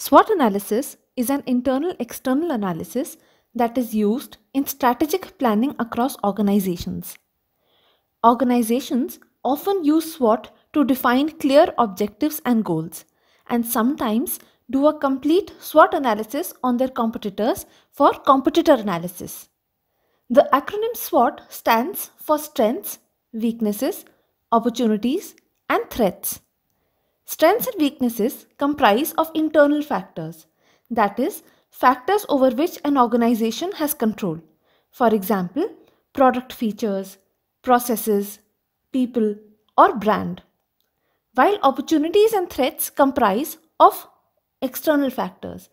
SWOT analysis is an internal external analysis that is used in strategic planning across organizations. Organizations often use SWOT to define clear objectives and goals, and sometimes do a complete SWOT analysis on their competitors for competitor analysis. The acronym SWOT stands for strengths, weaknesses, opportunities, and threats. Strengths and weaknesses comprise of internal factors, that is, factors over which an organization has control. For example, product features, processes, people, or brand. While opportunities and threats comprise of external factors,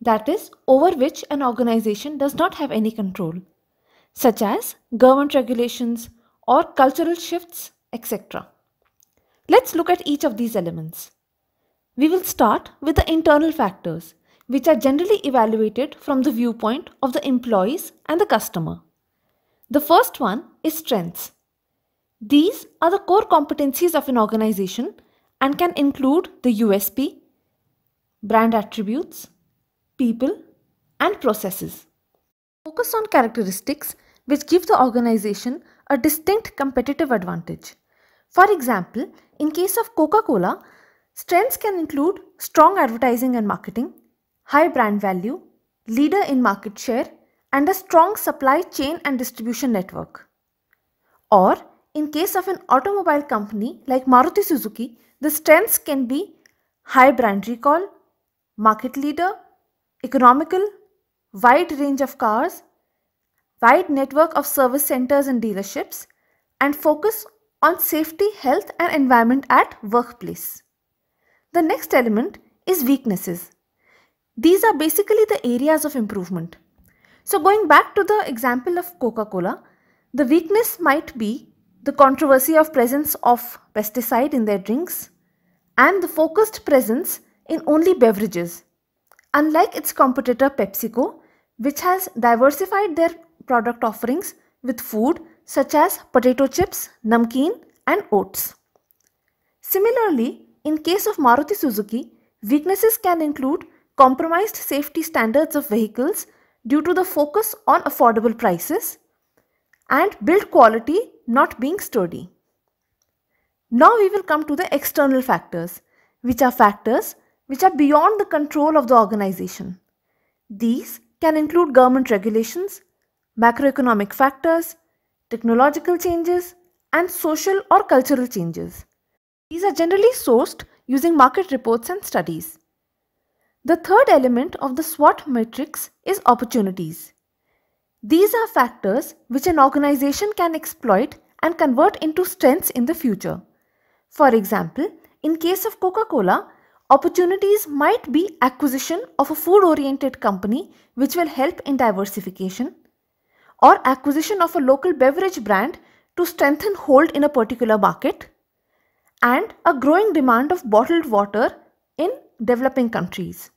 that is, over which an organization does not have any control, such as government regulations or cultural shifts, etc. Let's look at each of these elements. We will start with the internal factors, which are generally evaluated from the viewpoint of the employees and the customer. The first one is strengths. These are the core competencies of an organization and can include the USP, brand attributes, people, and processes. Focus on characteristics which give the organization a distinct competitive advantage. For example, in case of Coca-Cola, strengths can include strong advertising and marketing, high brand value, leader in market share, and a strong supply chain and distribution network. Or, in case of an automobile company like Maruti Suzuki, the strengths can be high brand recall, market leader, economical, wide range of cars, wide network of service centers and dealerships, and focus on safety, health and environment at workplace. The next element is weaknesses. These are basically the areas of improvement. So going back to the example of Coca-Cola, the weakness might be the controversy of presence of pesticide in their drinks and the focused presence in only beverages. Unlike its competitor PepsiCo, which has diversified their product offerings with food such as potato chips, namkeen and oats. Similarly, in case of Maruti Suzuki, weaknesses can include compromised safety standards of vehicles due to the focus on affordable prices and build quality not being sturdy. Now we will come to the external factors, which are factors which are beyond the control of the organization. These can include government regulations, macroeconomic factors, technological changes, and social or cultural changes. These are generally sourced using market reports and studies. The third element of the SWOT matrix is opportunities. These are factors which an organization can exploit and convert into strengths in the future. For example, in case of Coca-Cola, opportunities might be acquisition of a food-oriented company which will help in diversification, or acquisition of a local beverage brand to strengthen hold in a particular market and a growing demand of bottled water in developing countries.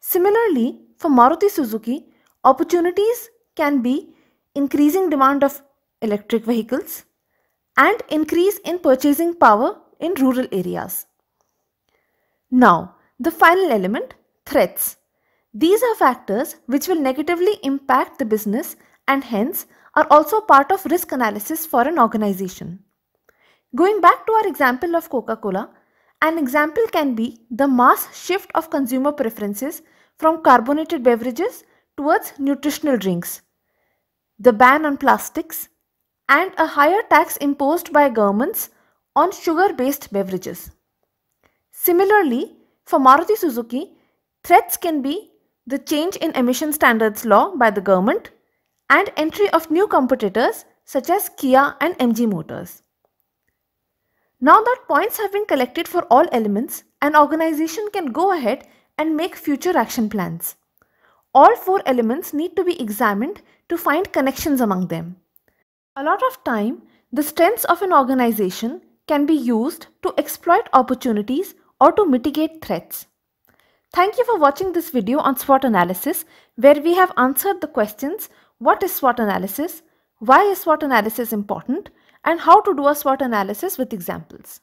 Similarly, for Maruti Suzuki, opportunities can be increasing demand of electric vehicles and increase in purchasing power in rural areas. Now, the final element, threats. These are factors which will negatively impact the business and hence are also part of risk analysis for an organization. Going back to our example of Coca-Cola, an example can be the mass shift of consumer preferences from carbonated beverages towards nutritional drinks, the ban on plastics, and a higher tax imposed by governments on sugar-based beverages. Similarly, for Maruti Suzuki, threats can be the change in emission standards law by the government, and entry of new competitors such as Kia and MG Motors. Now that points have been collected for all elements, an organization can go ahead and make future action plans. All four elements need to be examined to find connections among them. A lot of time, the strengths of an organization can be used to exploit opportunities or to mitigate threats. Thank you for watching this video on SWOT analysis where we have answered the questions what is SWOT analysis? Why is SWOT analysis important? And how to do a SWOT analysis with examples.